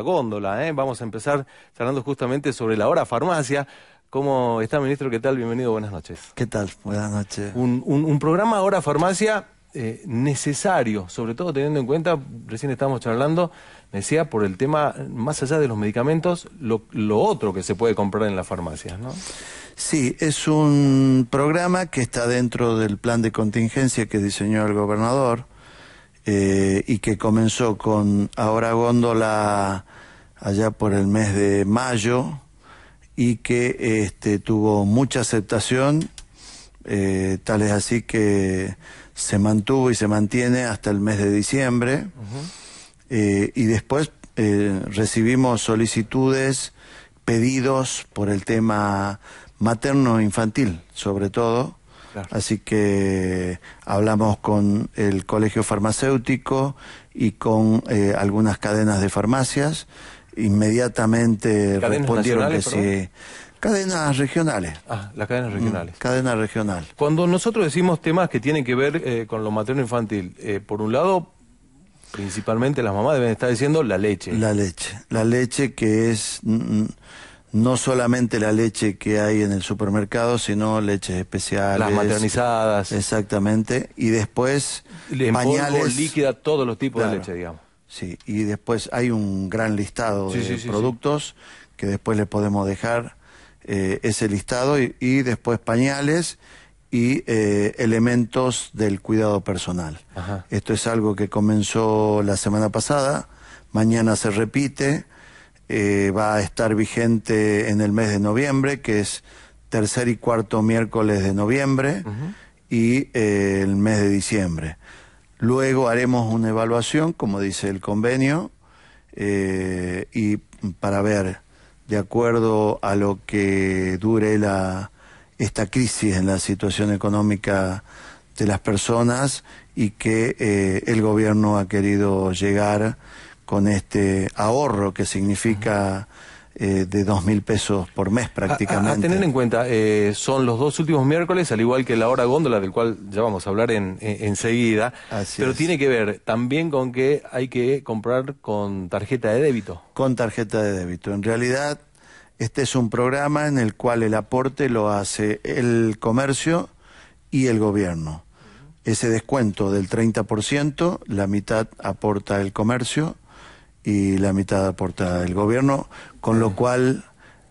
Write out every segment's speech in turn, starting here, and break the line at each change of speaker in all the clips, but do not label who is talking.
góndola. ¿eh? Vamos a empezar charlando justamente sobre la hora farmacia. ¿Cómo está, ministro? ¿Qué tal? Bienvenido, buenas noches.
¿Qué tal? Buenas noches.
Un, programa ahora Farmacia eh, necesario, sobre todo teniendo en cuenta, recién estábamos charlando, decía, por el tema,
más allá de los medicamentos,
lo, lo otro que se puede comprar en la farmacia, ¿no?
Sí, es un programa que está dentro del plan de contingencia que diseñó el gobernador eh, y que comenzó con Ahora Góndola allá por el mes de mayo y que este, tuvo mucha aceptación, eh, tal es así que se mantuvo y se mantiene hasta el mes de diciembre. Eh, y después recibimos solicitudes, pedidos por el tema materno-infantil, sobre todo, Así que hablamos con el Colegio Farmacéutico y con eh, algunas cadenas de farmacias. Inmediatamente respondieron que sí. Cadenas regionales. Ah, las cadenas mm, regionales. cadena regional.
Cuando nosotros decimos temas que tienen que ver eh, con lo
materno-infantil, eh, por un lado, principalmente las mamás deben estar diciendo la leche. La leche. La leche que es... Mm, mm, no solamente la leche que hay en el supermercado, sino leches especiales. Las maternizadas. Exactamente. Y después pañales. líquida,
todos los tipos de leche,
digamos. Sí, y después hay un gran listado de productos que después le podemos dejar eh, ese listado y, después pañales y eh, elementos del cuidado personal. Esto es algo que comenzó la semana pasada, mañana se repite eh, va a estar vigente en el mes de noviembre, que es tercer y cuarto miércoles de noviembre y eh, el mes de diciembre. Luego haremos una evaluación, como dice el convenio, eh, y para ver, de acuerdo a lo que dure la, esta crisis en la situación económica de las personas y que el gobierno ha querido llegar con este ahorro que significa eh, de dos mil pesos por mes prácticamente. A,
tener en cuenta, eh, son los dos últimos miércoles, al igual que la hora góndola, del cual ya vamos a hablar en, enseguida,
pero tiene que ver también con que hay que comprar con tarjeta de débito. Con tarjeta de débito. En realidad, este es un programa en el cual el aporte lo hace el comercio y el gobierno. Ese descuento del 30%, la mitad aporta el comercio y la mitad aporta del gobierno, con lo cual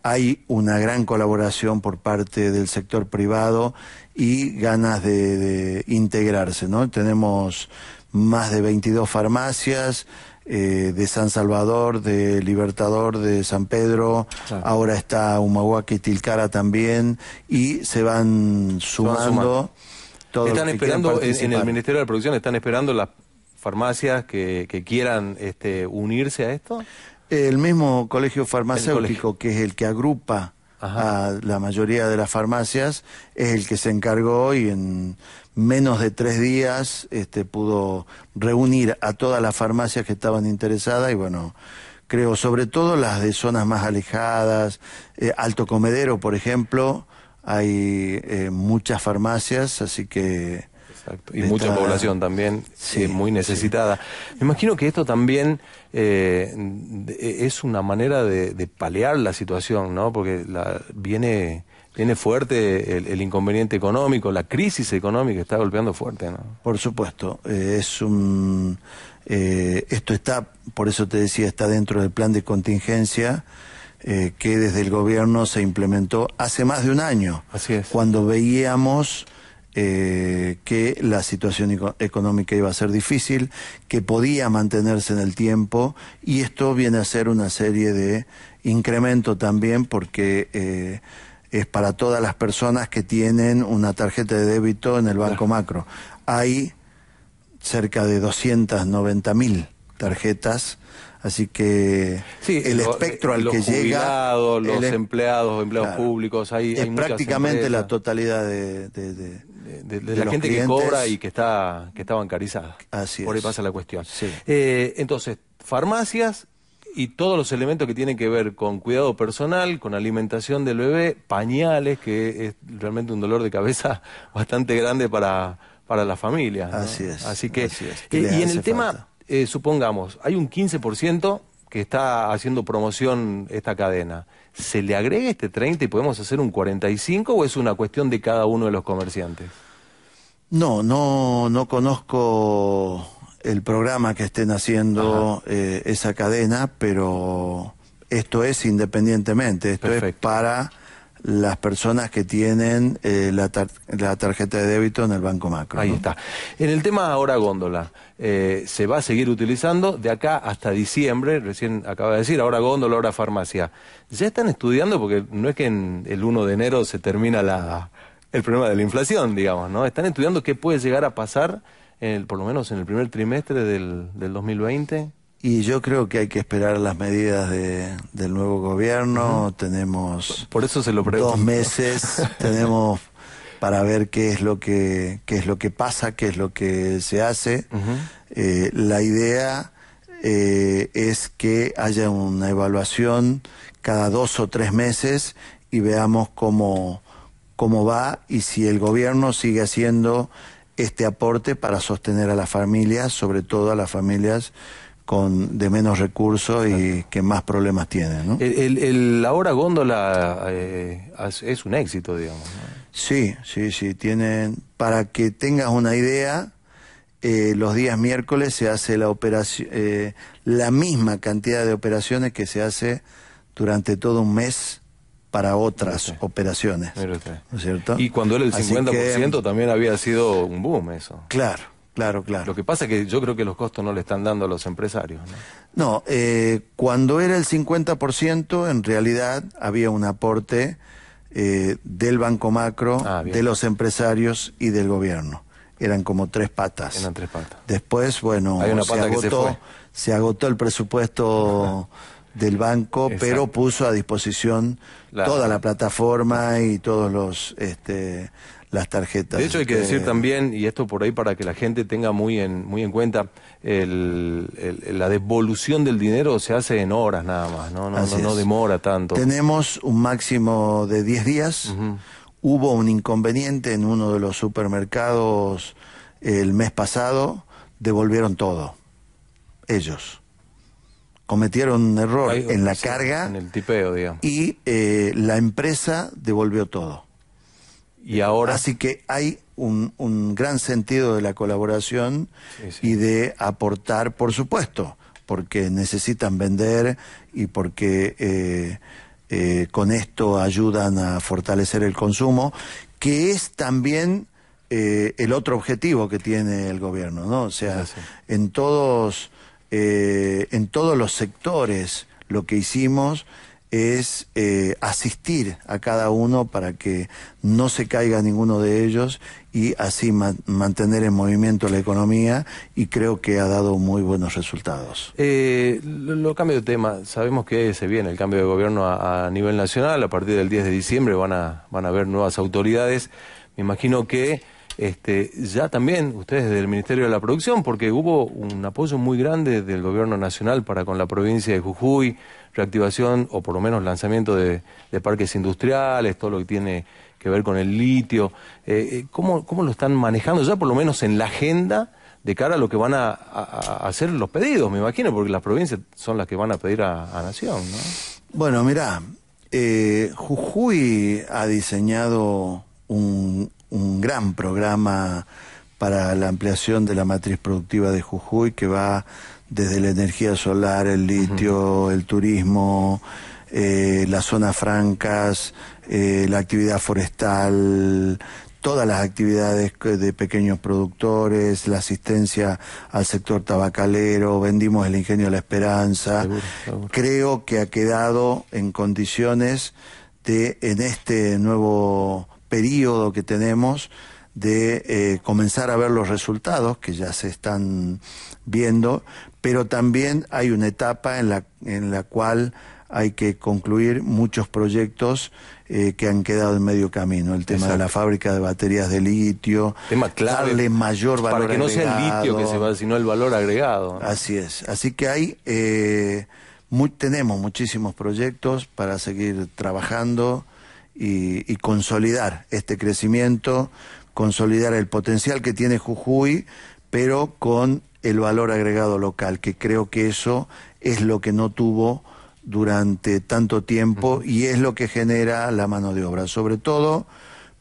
hay una gran colaboración por parte del sector privado y ganas de, integrarse, ¿no? Tenemos más de 22 farmacias eh, de San Salvador, de Libertador, de San Pedro, ahora está Humahuaca y Tilcara también, y se van sumando. están esperando, en el
Ministerio de la Producción, están esperando las farmacias que, quieran este, unirse a esto?
El mismo colegio farmacéutico, que es el que agrupa a la mayoría de las farmacias, es el que se encargó y en menos de tres días este, pudo reunir a todas las farmacias que estaban interesadas y bueno, creo, sobre todo las de zonas más alejadas, eh, Alto Comedero, por ejemplo, hay eh, muchas farmacias, así que y mucha población
también eh, muy necesitada. Me imagino que esto también eh, es una manera de, de, paliar la situación, ¿no? Porque viene, fuerte el, inconveniente económico, la crisis económica está golpeando fuerte, ¿no?
Por supuesto. Eh, es un, esto está, por eso te decía, está dentro del plan de contingencia. que desde el gobierno se implementó hace más de un año. Así es. Cuando veíamos eh, que la situación económica iba a ser difícil, que podía mantenerse en el tiempo y esto viene a ser una serie de incremento también porque eh, es para todas las personas que tienen una tarjeta de débito en el Banco Macro. Hay cerca de 290 mil tarjetas. Así que el espectro eh, al que llega. Los empleados, empleados públicos, hay, es prácticamente la totalidad de, de, la gente que cobra y
que está, que está bancarizada. Así Por ahí pasa la cuestión. Eh, entonces, farmacias y todos los elementos que tienen que ver con cuidado personal, con alimentación del bebé, pañales, que es realmente un dolor de cabeza bastante grande para, para la familia. Así es. Así que, eh, y en el tema, eh, supongamos, hay un 15% que está haciendo promoción esta cadena. ¿Se le agrega este 30 y podemos hacer un 45 o es una cuestión de cada uno de los comerciantes?
No, no, no conozco el programa que estén haciendo eh, esa cadena, pero esto es independientemente, esto es para las personas que tienen eh, la, tarjeta de débito en el Banco Macro. Ahí está. En el tema ahora
góndola, eh, se va a seguir utilizando de acá hasta diciembre, recién acaba de decir, ahora góndola, ahora farmacia. ¿Ya están estudiando? Porque no es que en el 1 de enero se termina la, el problema de la inflación, digamos, ¿no? Están estudiando qué puede llegar a pasar, eh, por
lo menos en el primer trimestre del, del 2020. Y yo creo que hay que esperar las medidas del nuevo gobierno. Tenemos por eso se lo pregunto. dos meses, tenemos para ver qué es lo que qué es lo que pasa, qué es lo que se hace. Eh, la idea eh, es que haya una evaluación cada dos o tres meses y veamos cómo cómo va y si el gobierno sigue haciendo este aporte para sostener a las familias, sobre todo a las familias con de menos recursos y que más problemas tienen. ¿no? El,
el, ahora góndola eh, es un éxito, digamos.
Sí, sí, sí. Tienen para que tengas una idea. Eh, los días miércoles se hace la operación, eh, la misma cantidad de operaciones que se hace durante todo un mes para otras operaciones. cierto? Y cuando era el 50%
también había sido un boom eso.
Claro, claro,
claro. Lo que pasa es que yo creo que los costos no le están dando a los empresarios.
No, eh, cuando era el 50% en realidad había un aporte eh, del Banco Macro, ah, de los empresarios y del gobierno. Eran como tres patas. Eran tres patas. Después, bueno, se, agotó, el presupuesto. del banco, pero puso a disposición toda la plataforma y todos los este, las tarjetas. De hecho, hay que este, decir
también, y esto por ahí para que la gente tenga muy en, muy en cuenta, la devolución del dinero se hace en horas nada más, no, no, demora tanto. Tenemos
un máximo de 10 días. Hubo un inconveniente en uno de los supermercados el mes pasado, devolvieron todo, ellos cometieron un error en la carga en el tipeo, y eh, la empresa devolvió todo. Y ahora. Así que hay un, gran sentido de la colaboración y de aportar, por supuesto, porque necesitan vender y porque eh, eh, con esto ayudan a fortalecer el consumo, que es también el otro objetivo que tiene el gobierno, ¿no? O sea, en todos eh, en todos los sectores lo que hicimos es eh, asistir a cada uno para que no se caiga ninguno de ellos y así mantener en movimiento la economía y creo que ha dado muy buenos resultados.
Eh, lo, cambio de tema, sabemos que se viene el cambio de gobierno a, nivel nacional, a partir del 10 de diciembre van a, van a haber nuevas autoridades, me imagino que este, ya también ustedes del el Ministerio de la Producción, porque hubo un apoyo muy grande del Gobierno Nacional para con la provincia de Jujuy, reactivación o por lo menos lanzamiento de, parques industriales, todo lo que tiene que ver con el litio. Eh, eh, ¿cómo, lo están manejando ya por lo menos en la agenda? de cara a lo que van a, hacer los pedidos, me imagino, porque las provincias son las que van a pedir a, a Nación,
Bueno, mirá, eh, Jujuy ha diseñado un un gran programa para la ampliación de la matriz productiva de Jujuy que va desde la energía solar, el litio, el turismo, eh, las zonas francas, eh, la actividad forestal, todas las actividades de pequeños productores, la asistencia al sector tabacalero, vendimos el ingenio La Esperanza. Creo que ha quedado en condiciones de, en este nuevo periodo que tenemos de eh, comenzar a ver los resultados que ya se están viendo, pero también hay una etapa en la, en la cual hay que concluir muchos proyectos eh, que han quedado en medio camino. El tema de la fábrica de baterías de litio, darle mayor valor agregado. Para que no sea el litio que se va, sino el valor agregado. Así es. Así que hay, eh, muy, tenemos muchísimos proyectos para seguir trabajando y, consolidar este crecimiento, consolidar el potencial que tiene Jujuy, pero con el valor agregado local, que creo que eso es lo que no tuvo durante tanto tiempo y es lo que genera la mano de obra, sobre todo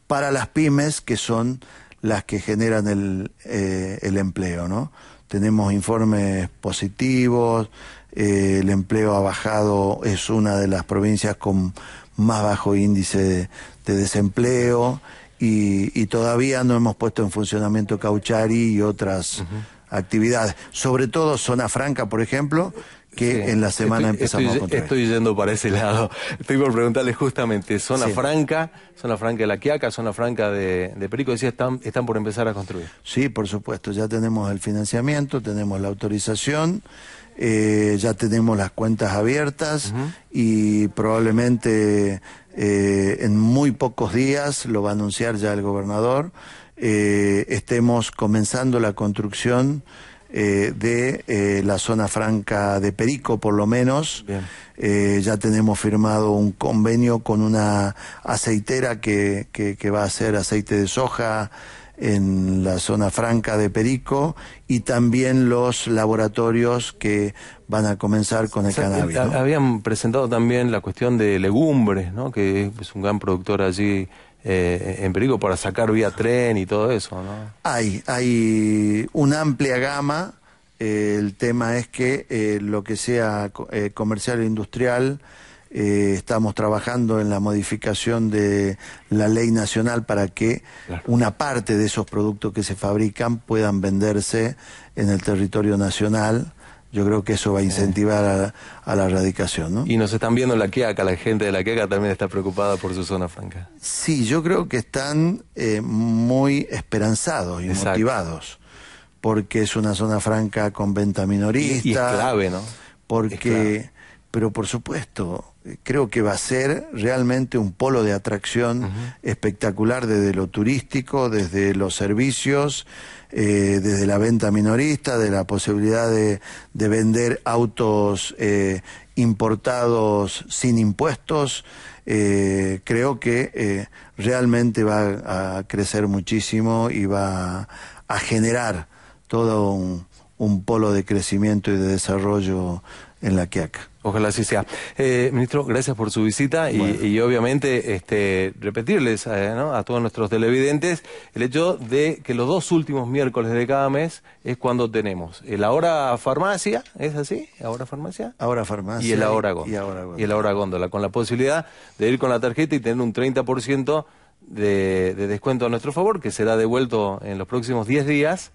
para las pymes que son las que generan el, eh, el empleo, ¿no? Tenemos informes positivos, eh, el empleo ha bajado, es una de las provincias con más bajo índice de, desempleo y, todavía no hemos puesto en funcionamiento Cauchari y otras actividades. Sobre todo Zona Franca, por ejemplo, que en la semana empezamos estoy, a construir.
Estoy yendo para ese lado. Estoy por preguntarle justamente, zona franca, zona franca de La Quiaca, zona franca de, Perico, decía, están, están por empezar a construir.
Sí, por supuesto, ya tenemos el financiamiento, tenemos la autorización. Eh, ya tenemos las cuentas abiertas y probablemente eh, en muy pocos días, lo va a anunciar ya el gobernador, eh, estemos comenzando la construcción eh, de eh, la zona franca de Perico, por lo menos. Eh, ya tenemos firmado un convenio con una aceitera que, va a hacer aceite de soja en la zona franca de Perico y también los laboratorios que van a comenzar con el cannabis.
Habían presentado también la cuestión de legumbres, ¿no? que es un gran productor allí eh, en peligro para sacar vía tren y todo eso, ¿no?
Hay, hay una amplia gama. Eh, el tema es que eh, lo que sea comercial e industrial, estamos trabajando en la modificación de la ley nacional para que una parte de esos productos que se fabrican puedan venderse en el territorio nacional yo creo que eso va a incentivar a, la erradicación. ¿no?
Y nos están viendo en la queaca, la gente de la queaca también está preocupada por su zona franca.
Sí, yo creo que están eh, muy esperanzados y motivados, porque es una zona franca con venta minorista. Y, es clave, ¿no? Porque, pero por supuesto, creo que va a ser realmente un polo de atracción espectacular desde lo turístico, desde los servicios, eh, desde la venta minorista, de la posibilidad de, vender autos eh, importados sin impuestos. Eh, creo que realmente va a crecer muchísimo y va a generar todo un, un polo de crecimiento y de desarrollo en La Quiaca. Ojalá así sea.
Eh, ministro, gracias por su visita y, obviamente este, repetirles eh, a todos nuestros televidentes el hecho de que los dos últimos miércoles de cada mes es cuando tenemos el ahora farmacia, ¿es así? ¿Ahora farmacia? Ahora farmacia. Y el ahora góndola. Y, el ahora góndola, con la posibilidad de ir con la tarjeta y tener un 30% de, de descuento a nuestro favor, que será devuelto en los próximos 10 días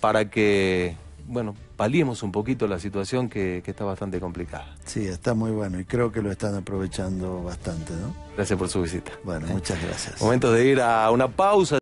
para que, bueno, Valiemos un poquito la situación que, que está bastante complicada.
Sí, está muy bueno y creo que lo están aprovechando bastante, ¿no?
Gracias por su visita. Bueno, muchas gracias. Momento de ir a una pausa.